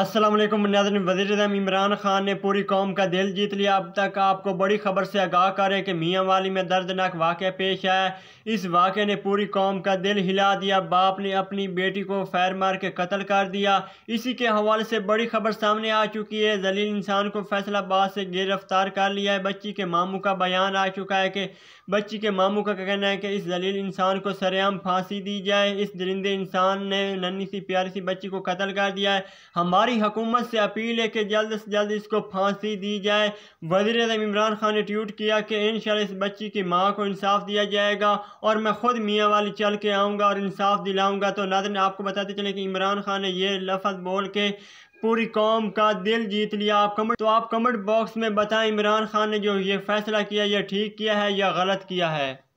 असलम वजी वजीर इमरान खान ने पूरी कौम का दिल जीत लिया अब तक आपको बड़ी खबर से आगाह करें कि मियाँ वाली में दर्दनाक वाक़ पेश आया इस वाक़े ने पूरी कौम का दिल हिला दिया बाप ने अपनी बेटी को फैर मार के कत्ल कर दिया इसी के हवाले से बड़ी खबर सामने आ चुकी है जलील इंसान को फैसलाबाद से गिरफ्तार कर लिया है बच्ची के मामू का बयान आ चुका है कि बच्ची के मामू का कहना है कि इस जलील इंसान को सरेआम फांसी दी जाए इस दरिंदे इंसान ने नन्नी सी प्यारी सी बच्ची को कत्ल कर दिया है हमारे हमारी हुकूमत से अपील है कि जल्द से जल्द इसको फांसी दी जाए वजीर अजम इमरान खान ने ट्वीट किया कि इन इस बच्ची की माँ को इंसाफ दिया जाएगा और मैं खुद मियाँ वाली चल के आऊँगा और इंसाफ दिलाऊँगा तो नादन आपको बताते चले कि इमरान खान ने यह लफज बोल के पूरी कौम का दिल जीत लिया आप कमेंट तो आप कमेंट बॉक्स में बताएं इमरान खान ने जो ये फैसला किया यह ठीक किया है या गलत किया है